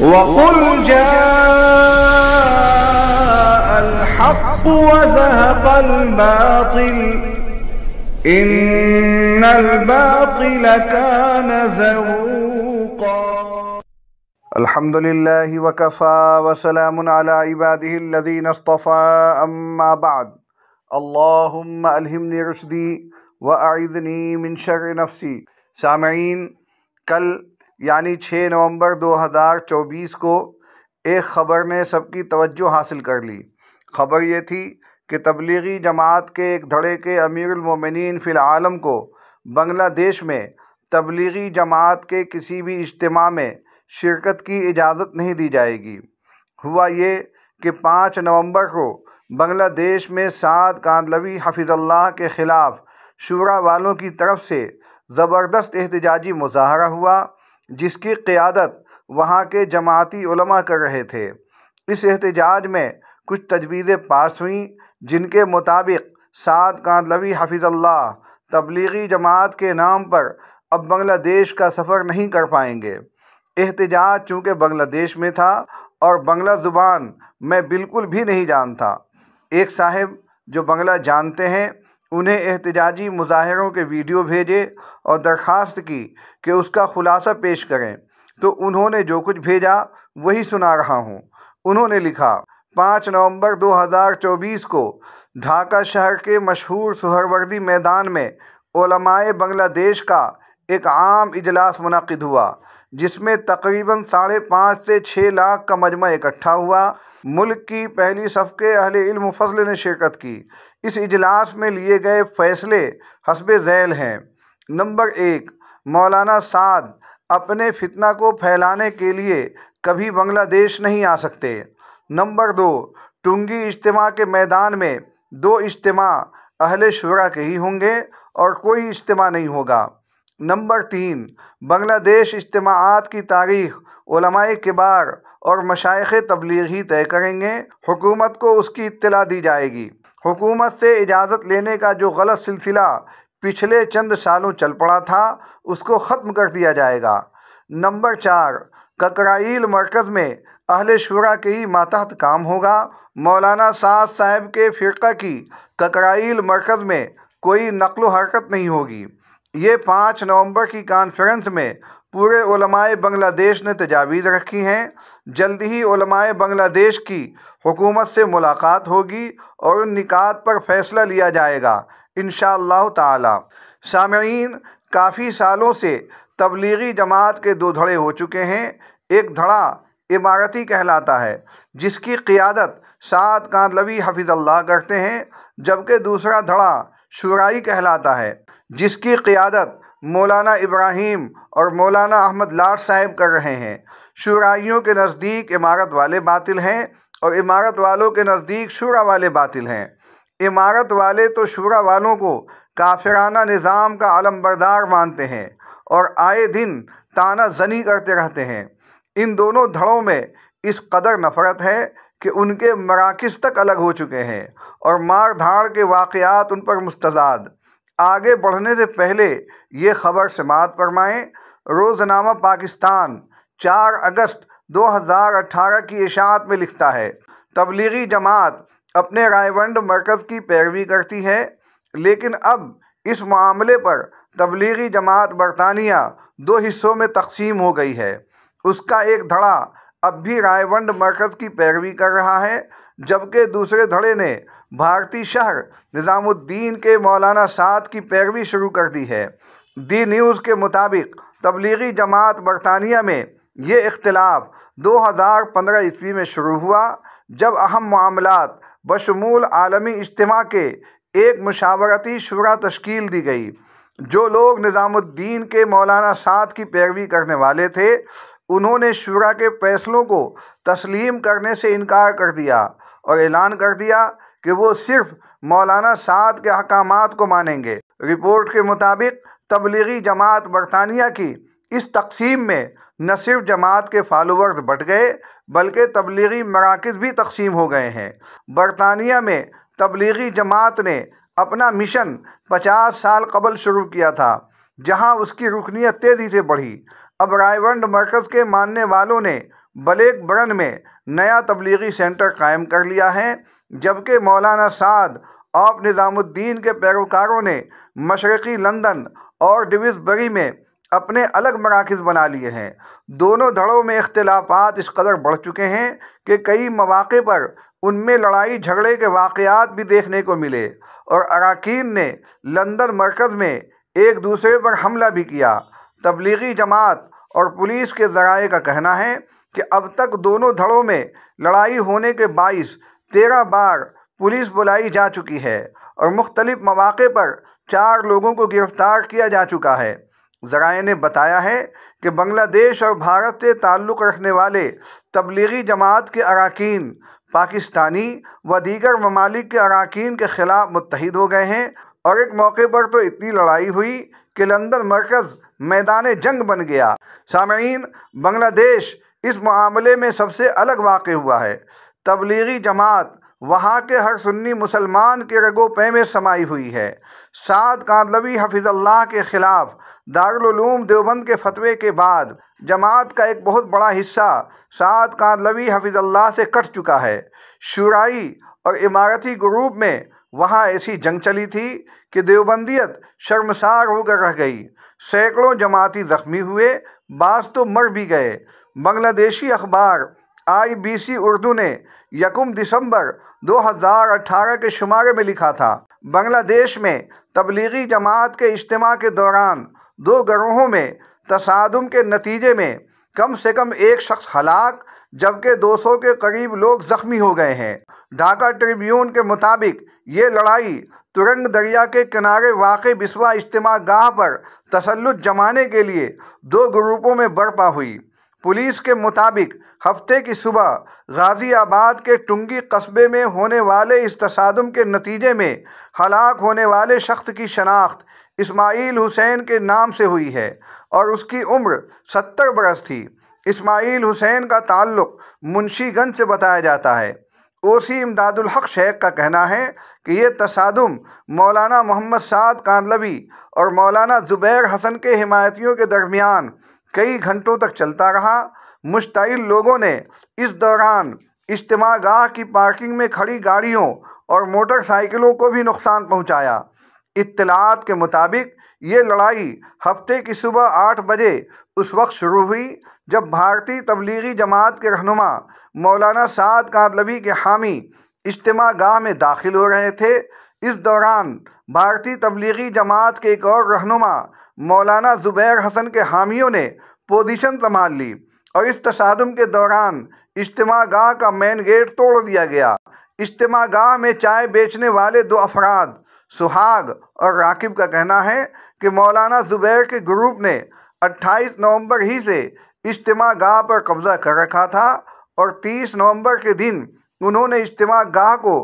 وقل جاء الحق وزهق الباطل إن الباطل كان ذوقا الحمد لله وكفى وسلام على عباده الذين اصطفى أما بعد اللهم ألهمني رشدي وأعذني من شر نفسي سامعين कल यानी 6 नवंबर 2024 को एक ख़बर ने सबकी तवज्जो हासिल कर ली खबर ये थी कि तबलीगी जमात के एक धड़े के अमीरमिन फ़िलआलम को बांग्लादेश में तबलीगी जमात के किसी भी इज्तम में शिरकत की इजाज़त नहीं दी जाएगी हुआ ये कि पाँच नवंबर को बांग्लादेश में सात कानलवी हफिज़ल्ला के ख़िलाफ़ शुरा वालों की तरफ से ज़बरदस्त एहतजाजी मुजाहरा हुआ जिसकी क़्यादत वहाँ के जमाती उलमा कर रहे थे इस एहतजाज में कुछ तजवीज़ें पास हुईं जिनके मुताबिक साद कांदलवी हफिज़ल्ला तबलीगी जमात के नाम पर अब बांग्लादेश का सफ़र नहीं कर पाएंगे एहतजाज चूँकि बांग्लादेश में था और बंगला ज़ुबान मैं बिल्कुल भी नहीं जानता एक साहब जो बंगला जानते हैं उन्हें एहतजाजी मुज़ाहरों के वीडियो भेजे और दरख्वास्त की कि उसका खुलासा पेश करें तो उन्होंने जो कुछ भेजा वही सुना रहा हूँ उन्होंने लिखा पाँच नवंबर 2024 को ढाका शहर के मशहूर सुहरवर्दी मैदान में ओलमाए बांग्लादेश का एक आम इजलास मुनद हुआ जिसमें तकरीबन साढ़े पाँच से छः लाख का मजमा इकट्ठा हुआ मुल्क की पहली सबके अहल इल्म फजल ने शिरकत की इस इजलास में लिए गए फैसले हसब झैल हैं नंबर एक मौलाना साद अपने फितना को फैलाने के लिए कभी बांग्लादेश नहीं आ सकते नंबर दो टुंगी इज्तम के मैदान में दो इज्तम अहल शुरा के ही होंगे और कोई इज्तम नहीं होगा नंबर तीन बांग्लादेश इज्तमात की तारीख उलमाए किबार और मशाइ तबलीगी तय करेंगे हुकूमत को उसकी इत्तला दी जाएगी हुकूमत से इजाज़त लेने का जो गलत सिलसिला पिछले चंद सालों चल पड़ा था उसको ख़त्म कर दिया जाएगा नंबर चार ककराइल मरकज़ में अहल शुरा के ही मातहत काम होगा मौलाना साद साहब के फ़िरका की ककराइल मरकज़ में कोई नकल हरकत नहीं होगी ये पाँच नवंबर की कॉन्फ्रेंस में पूरे उलमाए बांग्लादेश ने तजावीज़ रखी हैं जल्द ही उलमाए बांग्लादेश की हुकूमत से मुलाकात होगी और उन निकात पर फैसला लिया जाएगा इन ताला काफ़ी सालों से तबलीगी जमात के दो धड़े हो चुके हैं एक धड़ा इमारती कहलाता है जिसकी क़ियादत सात कानलवी हफिज़ल्ला करते हैं जबकि दूसरा धड़ा शुराई कहलाता है जिसकी क़ियादत मौलाना इब्राहिम और मौलाना अहमद लाट साहब कर रहे हैं शुराइयों के नज़दीक इमारत वाले बातिल हैं और इमारत वालों के नज़दीक शुरा वाले बातिल हैं इमारत वाले तो शुरा वालों को काफिराना निज़ाम का अलमबरदार मानते हैं और आए दिन ताना जनी करते रहते हैं इन दोनों धड़ों में इस कदर नफ़रत है कि उनके मराकज़ तक अलग हो चुके हैं और मार धाड़ के वाक़ात उन पर मुस्तजाद आगे बढ़ने से पहले ये खबर समात फरमाएँ रोज़नामा पाकिस्तान चार अगस्त 2018 की इशात में लिखता है तबलीगी जमात अपने रायवंड मरकज़ की पैरवी करती है लेकिन अब इस मामले पर तबलीगी जमात बरतानिया दो हिस्सों में तकसीम हो गई है उसका एक धड़ा अब भी रायवंड मरकज़ की पैरवी कर रहा है जबकि दूसरे धड़े ने भारतीय शहर निज़ामुद्दीन के मौलाना साद की पैरवी शुरू कर दी है दी न्यूज़ के मुताबिक तबलीगी जमात बरतानिया में ये इख्तलाफ 2015 ईस्वी में शुरू हुआ जब अहम मामलत बशमूल आलमी इज्तम के एक मशावरती शुरा तश्कील दी गई जो लोग निज़ामुद्दीन के मौलाना साद की पैरवी करने वाले थे उन्होंने शुरा के फैसलों को तस्लीम करने से इनकार कर दिया और ऐलान कर दिया कि वो सिर्फ मौलाना साद के अहकाम को मानेंगे रिपोर्ट के मुताबिक तबलीगी जमात बरतानिया की इस तकसीम में न सिर्फ जमात के फॉलोअर्स बढ़ गए बल्कि तबलीगी मराकज़ भी तकसीम हो गए हैं बरतानिया में तबलीगी जमात ने अपना मिशन 50 साल कबल शुरू किया था जहां उसकी रुकनीत तेज़ी से बढ़ी अब रायवंड मरकज़ के मानने वालों ने बलेक बड़न में नया तबलीगी सेंटर कायम कर लिया है जबकि मौलाना साद ऑफ निज़ामुद्दीन के पैरोकारों ने मशरक़ी लंदन और डिविसबरी में अपने अलग मराकज़ बना लिए हैं दोनों धड़ों में इख्तलाफात इस कदर बढ़ चुके हैं कि कई मौाक़े पर उनमें लड़ाई झगड़े के वाक़ात भी देखने को मिले और अरकान ने लंदन मरकज़ में एक दूसरे पर हमला भी किया तबलीगी जमात और पुलिस के ज़राए का कहना है कि अब तक दोनों धड़ों में लड़ाई होने के बाईस तेरह बार पुलिस बुलाई जा चुकी है और मुख्तलिफ मौाक़े पर चार लोगों को गिरफ्तार किया जा चुका है ज़राए ने बताया है कि बांग्लादेश और भारत से ताल्लुक़ रखने वाले तबलीगी जमात के अरकान पाकिस्तानी व दीगर ममालिक के अरकान के ख़िलाफ़ मुतहद हो गए हैं और एक मौके पर तो इतनी लड़ाई हुई कि लंदन मरकज़ मैदान जंग बन गया सामीन बांग्लादेश इस मामले में सबसे अलग वाक़ हुआ है तबलीगी जमात वहाँ के हर सुन्नी मुसलमान के रगो पे में समाई हुई है सात कादलवी हफिज़ल्ला के ख़िलाफ़ दारूम देवबंद के फतवे के बाद जमात का एक बहुत बड़ा हिस्सा सात कादलवी अल्लाह से कट चुका है शुराई और इमारती ग्रुप में वहाँ ऐसी जंग चली थी कि देवबंदियत शर्मसार होकर रह गई सैकड़ों जमाती ज़ख्मी हुए बास तो मर भी गए बांग्लादेशी अखबार आईबीसी उर्दू ने यकुम दिसंबर 2018 के शुमारे में लिखा था बांग्लादेश में तबलीगी जमात के इज्तम के दौरान दो गरोहों में तसादम के नतीजे में कम से कम एक शख्स हलाक जबकि 200 के करीब लोग जख्मी हो गए हैं ढाका ट्रिब्यून के मुताबिक ये लड़ाई तुरंग दरिया के किनारे वाक़ बिस्वा इज्तम गाह पर तसलुत जमाने के लिए दो ग्रुपों में बर्पा हुई पुलिस के मुताबिक हफ्ते की सुबह गाज़ियाबाद के टुंगी कस्बे में होने वाले इस तसादम के नतीजे में हलाक होने वाले शख्स की शनाख्त इस्माइल हुसैन के नाम से हुई है और उसकी उम्र सत्तर बरस थी इस्माइल हुसैन का ताल्लुक मुंशीगंज से बताया जाता है ओसी इमदादुल हक शेख का कहना है कि यह तसादम मौलाना मोहम्मद साद कानलवी और मौलाना ज़ुबैर हसन के हिमायतियों के दरमियान कई घंटों तक चलता रहा मुश्तिल लोगों ने इस दौरान इज्तमागाह की पार्किंग में खड़ी गाड़ियों और मोटरसाइकिलों को भी नुकसान पहुंचाया। इतलात के मुताबिक ये लड़ाई हफ्ते की सुबह आठ बजे उस वक्त शुरू हुई जब भारतीय तबलीगी जमात के रहनुमा मौलाना साद कादलवी के हामी गाह में दाखिल हो रहे थे इस दौरान भारतीय तबलीगी जमात के एक और रहनुमा मौलाना ज़ुबैर हसन के हामियों ने पोजीशन संभाल ली और इस तसादम के दौरान गाह का मेन गेट तोड़ दिया गया गाह में चाय बेचने वाले दो अफराद सुहाग और राकिब का कहना है कि मौलाना ज़ुबैर के ग्रुप ने 28 नवंबर ही से गाह पर कब्ज़ा कर रखा था और 30 नवंबर के दिन उन्होंने गाह को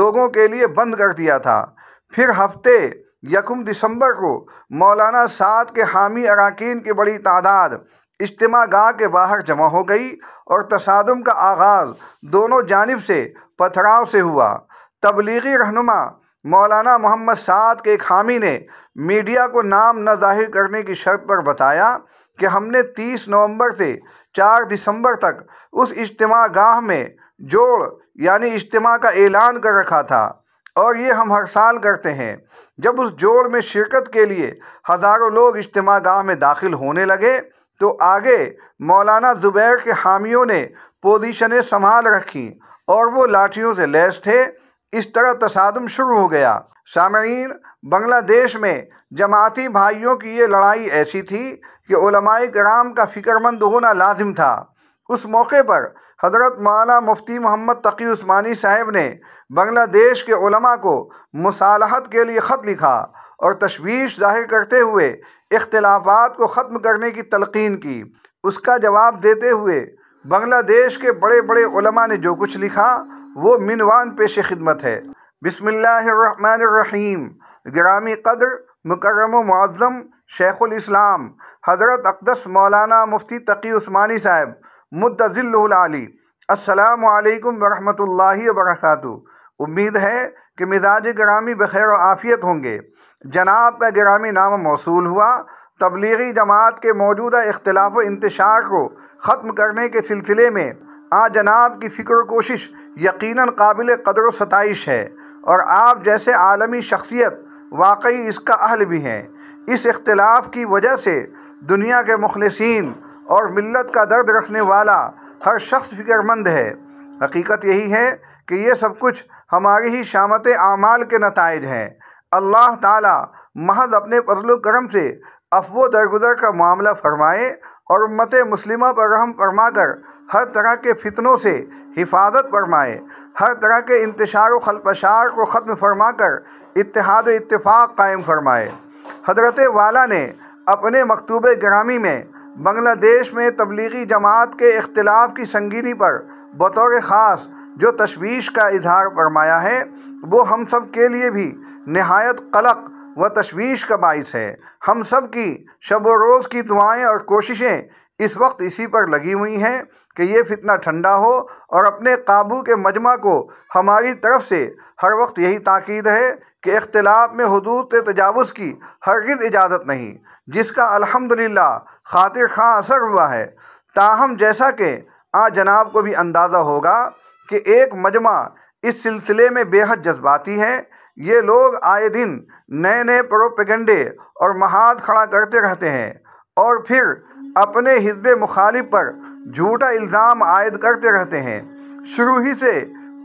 लोगों के लिए बंद कर दिया था फिर हफ्ते यकम दिसंबर को मौलाना साद के हामी अरकान की बड़ी तादाद गाह के बाहर जमा हो गई और तसादम का आगाज़ दोनों जानब से पथराव से हुआ तबलीगी रहनुमा मौलाना मोहम्मद साद के एक हामी ने मीडिया को नाम न जाहिर करने की शर्त पर बताया कि हमने 30 नवंबर से 4 दिसंबर तक उस इज्तम गाह में जोड़ यानी इज्तम का ऐलान कर रखा था और ये हम हर साल करते हैं जब उस जोड़ में शिरकत के लिए हज़ारों लोग इज्तम गाह में दाखिल होने लगे तो आगे मौलाना ज़ुबैर के हामियों ने पोजीशनें संभाल रखीं और वो लाठियों से लैस थे इस तरह तसादम शुरू हो गया सामीन बांग्लादेश में जमाती भाइयों की ये लड़ाई ऐसी थी कि कराम का फ़िक्रमंद होना लाजिम था उस मौके पर हज़रत मौलाना मुफ्ती मोहम्मद तकी उस्मानी साहब ने बांग्लादेश के उलमा को मुसालहत के लिए ख़त लिखा और तशवीश जाहिर करते हुए इख्तलाफात को ख़त्म करने की तलकिन की उसका जवाब देते हुए बांग्लादेश के बड़े बड़े उलमा ने जो कुछ लिखा वो मिनवान पेश खिदमत है बिसमीम ग्रामी कदर मुकरम मज़म शेख़ुल इस्लाम हज़रत अकदस मौलाना मुफ्ती तकी उस्मानी साहब मुतज़िली असलकम वरहमल वरक उम्मीद है कि मिजाज ग्रामी बखैर आफ़ियत होंगे जनाब का ग्रामी नाम मौसू हुआ तबलीगी जमात के मौजूदा इख्लाफ इंतशार को ख़त्म करने के सिलसिले में आ जनाब की फ़िक्र कोशिश यकीन काबिल कदर सतश है और आप जैसे आलमी शख्सियत वाकई इसका अहल भी हैं इस इख्तलाफ की वजह से दुनिया के मुखलसिन और मिल्लत का दर्द रखने वाला हर शख्स फिक्रमंद है हकीकत यही है कि ये सब कुछ हमारी ही शामत आमाल के नतज हैं अल्लाह ताला महज अपने फजल करम से अफवो दरगुदर का मामला फरमाए और मत मुस्लिमों पर रहम फरमाकर हर तरह के फितनों से हिफाजत फरमाए हर तरह के इंतशार खलपशार को ख़त्म फरमाकर इतिहाद इतफ़ाक़ कायम फरमाए हजरत वाला ने अपने मकतूब ग्रामी में बांग्लादेश में तबलीगी जमात के अख्तिलाफ की संगीनी पर बतौर ख़ास जो तशवीश का इजहार फरमाया है वो हम सब के लिए भी नहायत कलक व तशवीश का बास है हम सब की शब रोज़ की दुआएँ और कोशिशें इस वक्त इसी पर लगी हुई हैं कि ये फितना ठंडा हो और अपने काबू के मजमा को हमारी तरफ से हर वक्त यही ताकीद है के अख्तिलाफ में हदूद तजावज़ की हरगज़ इजाज़त नहीं जिसका अलहमदिल्ला खातिर खां असर हुआ है ताहम जैसा कि आ जनाब को भी अंदाज़ा होगा कि एक मजमा इस सिलसिले में बेहद जज्बाती है ये लोग आए दिन नए नए प्रोपेगेंडे और महाद खड़ा करते रहते हैं और फिर अपने हिजब मुखालिफ पर झूठा इल्ज़ाम आयद करते रहते हैं शुरू ही से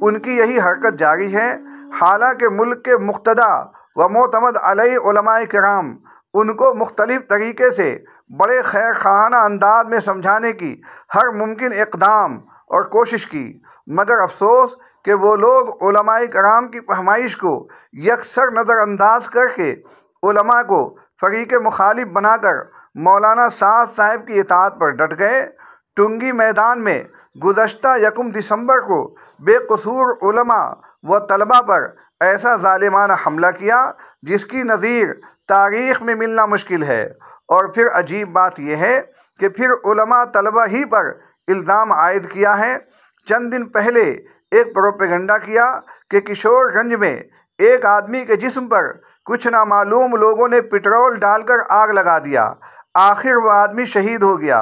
उनकी यही हरकत जारी है हालांकि मुल्क के मुख्तदा व मोतमद अलमाय कराम उनको मुख्तलिफ तरीके से बड़े खैर खाना अंदाज में समझाने की हर मुमकिन इकदाम और कोशिश की मगर अफसोस कि वो लोग कराम की पहमाइश को यकसर नज़रअंदाज करके को फरीक मुखालिफ बनाकर मौलाना साज़ साहब की इतात पर डट गए टुंगी मैदान में गुजशत यकम दिसंबर को बेकसूर उलमा वह तलबा पर ऐसा ालिमाना हमला किया जिसकी नज़ीर तारीख़ में मिलना मुश्किल है और फिर अजीब बात यह है कि फिर उलमा तलबा ही पर इल्ज़ाम आयद किया है चंद दिन पहले एक प्रोपेगंडा किया कि किशोरगंज में एक आदमी के जिस्म पर कुछ नामालूम लोगों ने पेट्रोल डालकर आग लगा दिया आखिर वह आदमी शहीद हो गया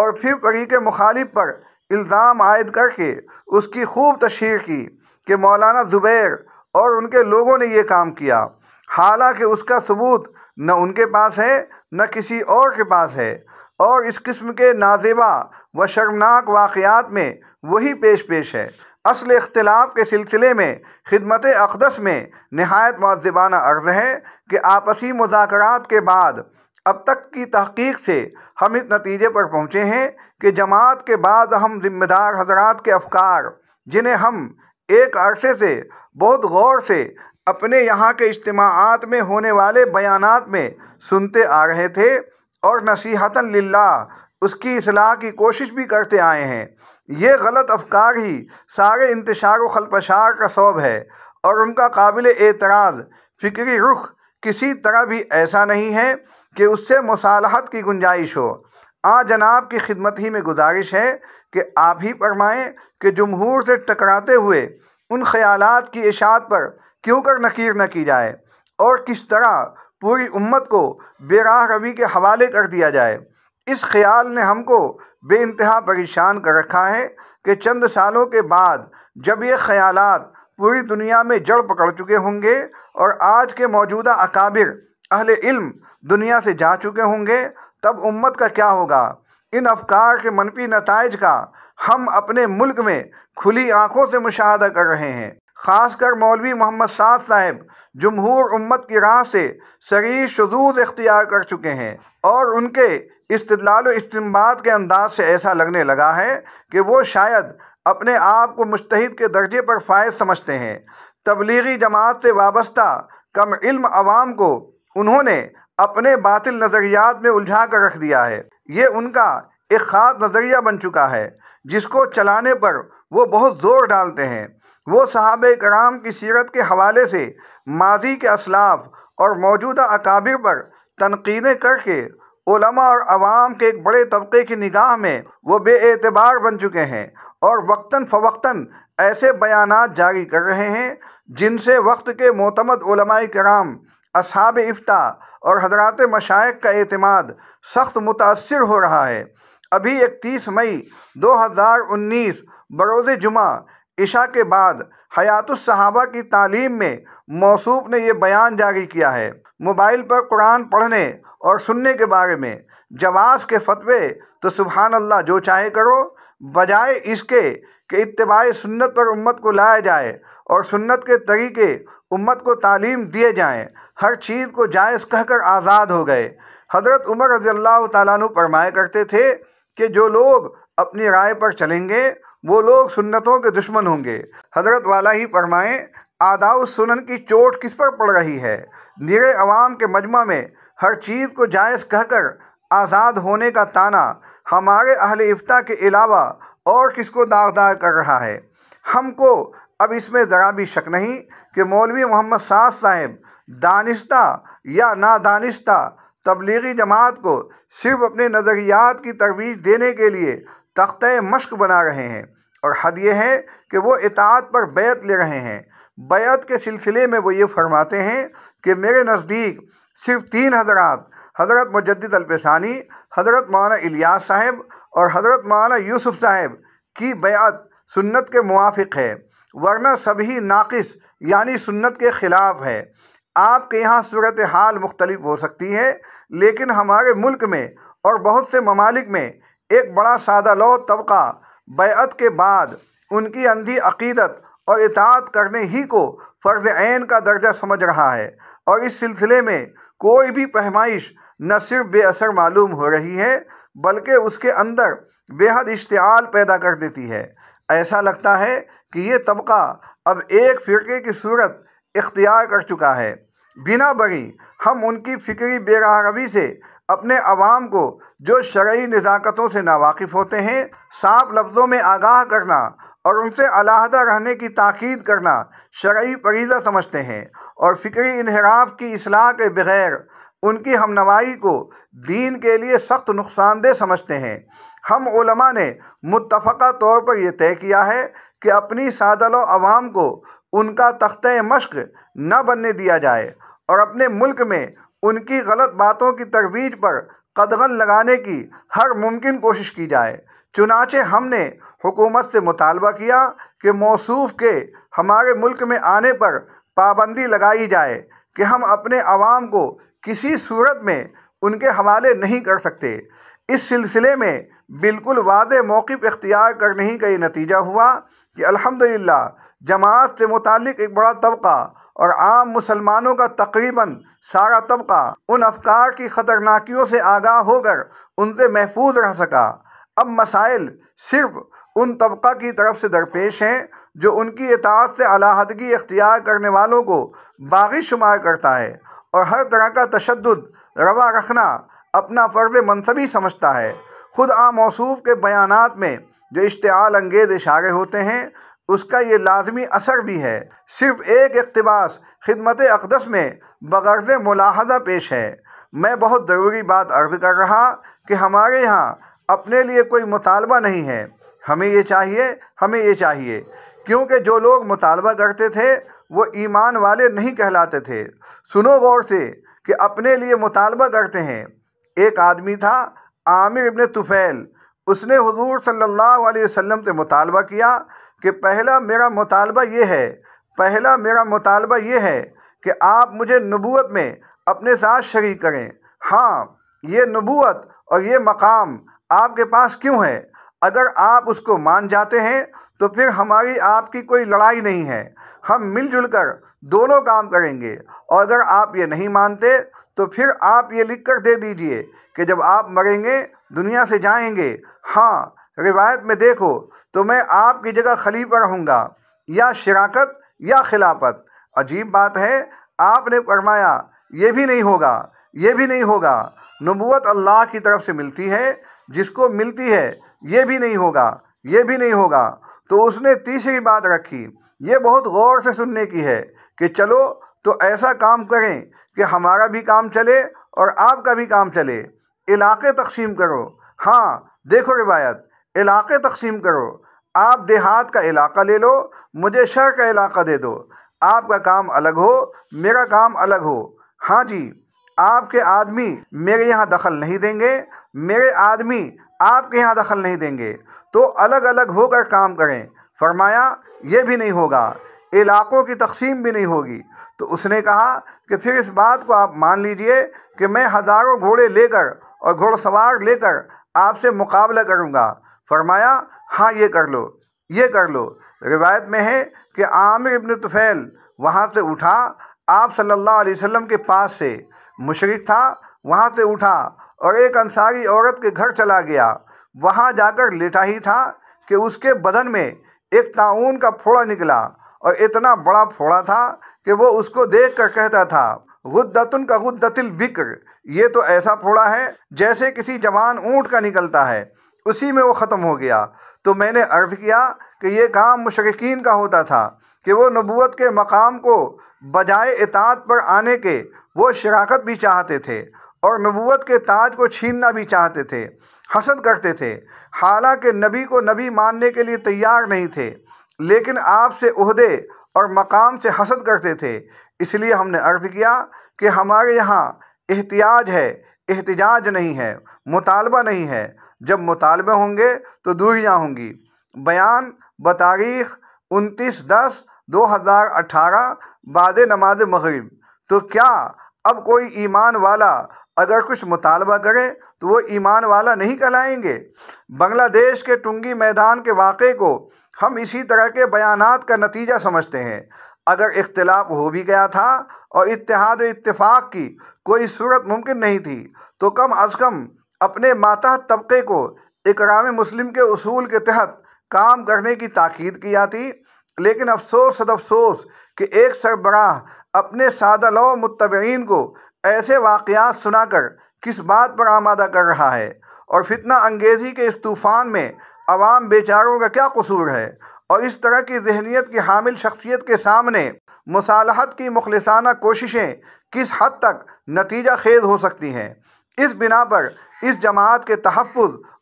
और फिर परी के मुखालिफ पर इल्ज़ाम आयद करके उसकी खूब तशहर की कि मौलाना ज़ुबैर और उनके लोगों ने ये काम किया हालांकि उसका सबूत न उनके पास है न किसी और के पास है और इस किस्म के नाजेबा व शर्मनाक वाक़ात में वही पेश पेश है असल इख्तलाफ के सिलसिले में खिदमत अकदस में नहायत मज़बाना अर्ज़ है कि आपसी मुजात के बाद अब तक की तहकीक से हम इस नतीजे पर पहुँचे हैं कि जमात के बाद हम जिम्मेदार हजरात के अफकार जिन्हें हम एक अरसे से बहुत गौर से अपने यहाँ के इज्तमात में होने वाले बयानात में सुनते आ रहे थे और नसीहतन लिल्ला उसकी असलाह की कोशिश भी करते आए हैं ये गलत अफकार ही सारे इंतशार व खलपशार का सौब है और उनका काबिल एतराज़ फ़िक्री रुख किसी तरह भी ऐसा नहीं है कि उससे मसालहत की गुंजाइश हो आ जनाब की खिदमत ही में गुजारिश है कि आप ही फरमाएँ कि जमहूर से टकराते हुए उन ख्याल की इशात पर क्यों कर नकीर न की जाए और किस तरह पूरी उम्मत को बेराह रवि के हवाले कर दिया जाए इस ख्याल ने हमको बे इंतहा परेशान कर रखा है कि चंद सालों के बाद जब ये ख्याल पूरी दुनिया में जड़ पकड़ चुके होंगे और आज के मौजूदा अकाबिर अहल इल्म दुनिया से जा चुके होंगे तब उम्मत का क्या होगा इन अफकार के मनफी नतज का हम अपने मुल्क में खुली आँखों से मुशाह कर रहे हैं ख़ासकर मौलवी मोहम्मद साद साहब जमहूर उम्मत की राह से शरीर शदूद इख्तियार कर चुके हैं और उनके इस्तलाल इस्तेमाल के अंदाज से ऐसा लगने लगा है कि वो शायद अपने आप को मुश्तद के दर्जे पर फायद समझते हैं तबलीगी जमात से वाबस्ता कम इल्म आवाम को उन्होंने अपने बातिल नज़रियात में उलझा कर रख दिया है ये उनका एक ख़ास नज़रिया बन चुका है जिसको चलाने पर वो बहुत ज़ोर डालते हैं वो सहाब कराम की सीरत के हवाले से माजी के असलाफ और मौजूदा अकाबिर पर तनकीदें करके उलमा और आवाम के एक बड़े तबके की निगाह में वो बेएतबार बन चुके हैं और वक्ता फ़वक्ता ऐसे बयानात जारी कर रहे हैं जिनसे वक्त के मोतमद कराम असाब इफ्ता और हजरात मशाइ का अतमाद सख्त मुतासर हो रहा है अभी इकतीस मई 2019 बरोज़ जुमा इशा के बाद हयातुलसहाबा की तालीम में मौसू ने यह बयान जारी किया है मोबाइल पर कुरान पढ़ने और सुनने के बारे में जवाब के फतवे तो सुबहान जो चाहे करो बजाय इसके कि इतबाय सुन्नत पर उम्मत को लाया जाए और सुन्नत के तरीके उम्मत को तालीम दिए जाएं हर चीज़ को जायज़ कहकर आज़ाद हो गए हज़रत उमर रज़ी अल्लाह तु फरमाया करते थे कि जो लोग अपनी राय पर चलेंगे वो लोग सुन्नतों के दुश्मन होंगे हज़रत वाला ही फरमाएँ आदाउ सुनन की चोट किस पर पड़ रही है निरे अवाम के मजमा में हर चीज़ को जायज़ कहकर आज़ाद होने का ताना हमारे अहल इफ्ता के अलावा और किसको दागदार कर रहा है हमको अब इसमें ज़रा भी शक नहीं कि मौलवी मोहम्मद साज साहेब दानिस्ता या नादानिस्ता तबलीगी जमात को सिर्फ अपने नज़रियात की तरवीज देने के लिए तख्त मश्क बना रहे हैं और हद ये है कि वो इतात पर बैत ले रहे हैं बैत के सिलसिले में वो ये फरमाते हैं कि मेरे नज़दीक सिर्फ तीन हजरात हज़रत मुजद अलपसानी हज़रत मौलाना इलियास साहेब और हज़रत मौलाना यूसुफ साहेब की बैत सुन्नत के मुआफ़ है वरना सभी नाक़स यानी सुन्नत के ख़िलाफ़ है आपके यहाँ सूरत हाल मुख्तलिफ हो सकती है लेकिन हमारे मुल्क में और बहुत से ममालिक में एक बड़ा सादा लो तबका बैत के बाद उनकी अंधी अकीदत और इतात करने ही को फ़र्ज आन का दर्जा समझ रहा है और इस सिलसिले में कोई भी पैमाइश न सिर्फ बेअसर मालूम हो रही है बल्कि उसके अंदर बेहद इश्तियाल पैदा कर देती है ऐसा लगता है कि ये तबका अब एक फ़िक्रे की सूरत इख्तियार कर चुका है बिना बरी हम उनकी फ़िक्री बेराह से अपने आवाम को जो शर्य नज़ाकतों से नावाकिफ़ होते हैं साफ लफ्ज़ों में आगाह करना और उनसे अलाहदा रहने की ताक़ीद करना शरयी परीज़ा समझते हैं और फ़िक्री इनहराफ की असलाह के बगैर उनकी हमनवाई को दीन के लिए सख्त नुकसानदेह समझते हैं हम उलमा ने मुतफ़ा तौर पर यह तय किया है कि अपनी सादल आवाम को उनका तख्त मश्क न बनने दिया जाए और अपने मुल्क में उनकी गलत बातों की तरवीज पर कदगन लगाने की हर मुमकिन कोशिश की जाए चुनाचे हमने हुकूमत से मुतालबा किया कि मौसू के हमारे मुल्क में आने पर पाबंदी लगाई जाए कि हम अपने आवाम को किसी सूरत में उनके हवाले नहीं कर सकते इस सिलसिले में बिल्कुल वाद मौक़ इख्तियार करने ही का ये नतीजा हुआ कि अल्हम्दुलिल्लाह जमात से मुतक एक बड़ा तबका और आम मुसलमानों का तकरीबन सारा तबका उन अफकार की ख़तरनाकियों से आगाह होकर उनसे महफूज रह सका अब मसाइल सिर्फ उन तबका की तरफ से दरपेश हैं जो उनकी इतात से अलाहदगी इख्तियार करने वालों को बागी शुमार करता है और हर तरह का तशद रवा रखना अपना फ़र्ज मनसबी समझता है खुद आ मौसू के बयान में जो इश्ताल अंगेज इशारे होते हैं उसका ये लाजमी असर भी है सिर्फ एक अकतबास खदमत अकदस में बगर्ज मुलाहजा पेश है मैं बहुत ज़रूरी बात अर्ज कर रहा कि हमारे यहाँ अपने लिए कोई मुतालबा नहीं है हमें ये चाहिए हमें ये चाहिए क्योंकि जो लोग मुतालबा करते थे वो ईमान वाले नहीं कहलाते थे सुनो गौर से कि अपने लिए मुतालबा करते हैं एक आदमी था आमिर इबन तुफ़ैल उसने हुजूर सल्लल्लाहु अलैहि वसल्लम से मुतालबा किया कि पहला मेरा मुतालबा ये है पहला मेरा मुतालबा ये है कि आप मुझे नबूत में अपने साथ शरीक करें हाँ ये नबूत और ये मकाम आपके पास क्यों है अगर आप उसको मान जाते हैं तो फिर हमारी आपकी कोई लड़ाई नहीं है हम मिलजुल कर दोनों काम करेंगे और अगर आप ये नहीं मानते तो फिर आप ये लिख कर दे दीजिए कि जब आप मरेंगे दुनिया से जाएंगे हाँ रिवायत में देखो तो मैं आपकी जगह खलीफा रहूँगा या शराकत या खिलाफत अजीब बात है आपने फरमाया ये भी नहीं होगा ये भी नहीं होगा नबूत अल्लाह की तरफ से मिलती है जिसको मिलती है ये भी नहीं होगा ये भी नहीं होगा तो उसने तीसरी बात रखी ये बहुत गौर से सुनने की है कि चलो तो ऐसा काम करें कि हमारा भी काम चले और आपका भी काम चले इलाके तकसीम करो हाँ देखो रिवायत इलाके तकसीम करो आप देहात का इलाका ले लो मुझे शहर का इलाका दे दो आपका काम अलग हो मेरा काम अलग हो हाँ जी आपके आदमी मेरे यहाँ दखल नहीं देंगे मेरे आदमी आपके यहाँ दखल नहीं देंगे तो अलग अलग होकर काम करें फरमाया ये भी नहीं होगा इलाक़ों की तकसीम भी नहीं होगी तो उसने कहा कि फिर इस बात को आप मान लीजिए कि मैं हज़ारों घोड़े लेकर और घोड़सवार लेकर आपसे मुकाबला करूँगा फरमाया हाँ ये कर लो ये कर लो रिवायत में है कि आमिर इबन तुफ़ैल वहाँ से उठा आप सल्लल्लाहु अलैहि वसल्लम के पास से मुशरक था वहाँ से उठा और एक अंसारी औरत के घर चला गया वहाँ जाकर लेटा ही था कि उसके बदन में एक ताउन का फोड़ा निकला और इतना बड़ा फोड़ा था कि वो उसको देख कर कहता था गुद्दतुन का गुद्दतिल बिक्र ये तो ऐसा फोड़ा है जैसे किसी जवान ऊँट का निकलता है उसी में वो ख़त्म हो गया तो मैंने अर्ज़ किया कि ये काम मुशरकिन का होता था कि वो नबूत के मकाम को बजाय इतात पर आने के वो शराकत भी चाहते थे और नबूत के ताज को छीनना भी चाहते थे हसद करते थे हालांकि नबी को नबी मानने के लिए तैयार नहीं थे लेकिन आपसे उहदे और मकाम से हसद करते थे इसलिए हमने अर्ज़ किया कि हमारे यहाँ एहतियाज है एहतजाज नहीं है मुतालबा नहीं है जब मुतालबे होंगे तो दूरियाँ होंगी बयान बतारीख उनतीस दस 2018 बाद नमाज मगरब तो क्या अब कोई ईमान वाला अगर कुछ मुतालबा करे तो वो ईमान वाला नहीं कहलाएंगे बांग्लादेश के टुंगी मैदान के वाक़े को हम इसी तरह के बयान का नतीजा समझते हैं अगर इख्तलाफ हो भी गया था और इतिहाद इतफाक़ की कोई सूरत मुमकिन नहीं थी तो कम अज़ कम अपने माता तबके को इकराम मुस्लिम के असूल के तहत काम करने की ताकीद की जाती लेकिन अफसोस सद अफसोस कि एक सरबराह अपने लो मुतबीन को ऐसे वाक़ात सुनाकर किस बात पर आमादा कर रहा है और फितना अंगेज़ी के इस तूफ़ान में आवाम बेचारों का क्या कसूर है और इस तरह की जहनीत की हामिल शख्सियत के सामने मुसालहत की मुखलसाना कोशिशें किस हद तक नतीजा खेज हो सकती हैं इस बिना पर इस जमात के तहफ़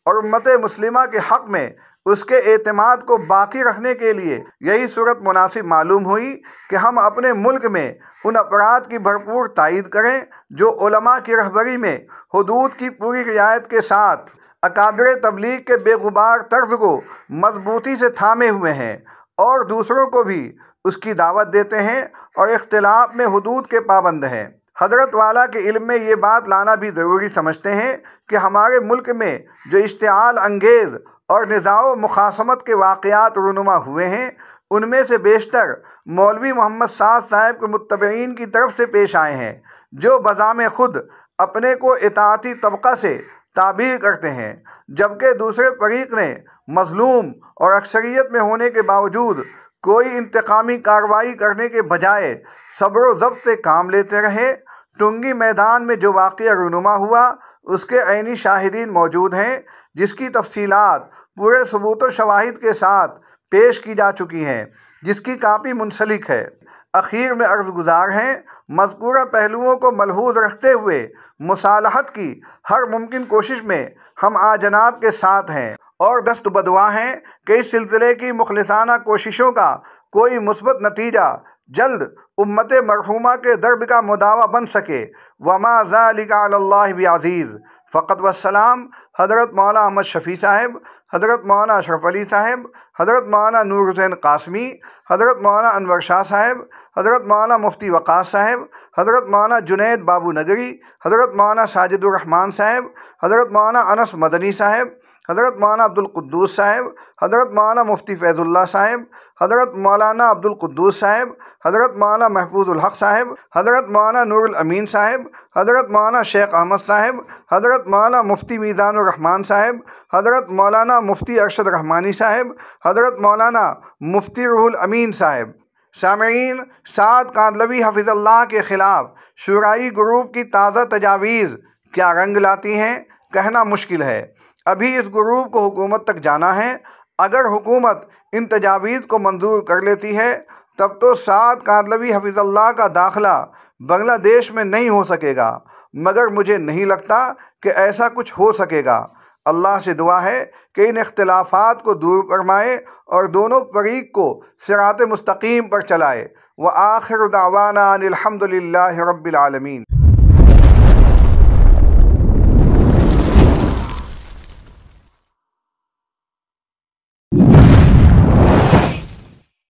और उम्मत मुस्लिमा के हक़ में उसके अतमाद को बाकी रखने के लिए यही सूरत मुनासिब मालूम हुई कि हम अपने मुल्क में उन अपराध की भरपूर तइद करें जो उलमा की रहबरी में हदूद की पूरी रियायत के साथ अकाबर तबलीग के बेगुबार तर्ज को मजबूती से थामे हुए हैं और दूसरों को भी उसकी दावत देते हैं और इख्तलाफ में हदूद के पाबंद हैं हजरत वाला के इल्म में ये बात लाना भी ज़रूरी समझते हैं कि हमारे मुल्क में जो इश्तियाल अंगेज़ और निज़ाओ मुखासमत के वाक़ात रुनुमा हुए हैं उनमें से बेशतर मौलवी मोहम्मद साद साहब के मुतबीन की तरफ से पेश आए हैं जो बज़ाम खुद अपने को इताती तबका से ताबीर करते हैं जबकि दूसरे फरीक ने मजलूम और अक्सरियत में होने के बावजूद कोई इंतकामी कार्रवाई करने के बजाय सब्र जब्त से काम लेते रहे टुंगी मैदान में जो वाक़ रनुमा हुआ उसके आनी शाहिदीन मौजूद हैं जिसकी तफसीलात पूरे सबूत शवाहिद के साथ पेश की जा चुकी हैं जिसकी कापी मुनसलिक है अखीर में अर्जगुजार हैं मजकूरा पहलुओं को मलहूज रखते हुए मुसालहत की हर मुमकिन कोशिश में हम आजनाब के साथ हैं और दस्त बदवा हैं कि इस सिलसिले की मुखलसाना कोशिशों का कोई मुस्बत नतीजा जल्द उम्मत मरहूमा के दर्द का मुदावा बन सके वमा ज़ालिका अल्लाह भी अज़ीज़ फ़कत वसलाम हज़रत मौला अहमद शफ़ी साहब हज़रत मौलाना अशरफ अली साहब हज़रत मौलाना नूर हुसैन कासमी हज़रत मौलाना अनवर शाह साहब हज़रत मौलाना मुफ्ती वक़ास साहब हज़रत मौलाना जुनेद बाबू नगरी हज़रत मौलाना साजिदुररहमान साहब हज़रत मौलाना अनस मदनी साहब हज़रत मौलाना अब्दुल कुद्दूस साहब हज़रत मौलाना मुफ्ती फैज़ुल्ला साहब हज़रत मौलाना अब्दुल कुद्दूस साहब हज़रत मौलाना महफूजुल हक साहब हज़रत मौलाना नूरुल अमीन साहब हज़रत मौलाना शेख अहमद साहब हज़रत मौलाना मुफ्ती रहमान साहब हज़रत मौलाना मुफ्ती अरशद रहमानी साहब हज़रत मौलाना मुफ्ती रुहुल अमीन साहब सामीन साद कादलवी हफिज़ल्ला के ख़िलाफ़ शुराई ग्रुप की ताज़ा तजावीज़ क्या रंग लाती हैं कहना मुश्किल है अभी इस ग्रुप को हुकूमत तक जाना है अगर हुकूमत इन तजावीज़ को मंजूर कर लेती है तब तो सात कादलवी हफिज़ल्ला का दाखला बांग्लादेश में नहीं हो सकेगा मगर मुझे नहीं लगता कि ऐसा कुछ हो सकेगा अल्लाह से दुआ है कि इन अख्तिलाफ़ात को दूर फरमाए और दोनों फरीक को सरात मस्तकीम पर चलाए व आखिर दावाना अनिलहमदिल्ला रबालमीन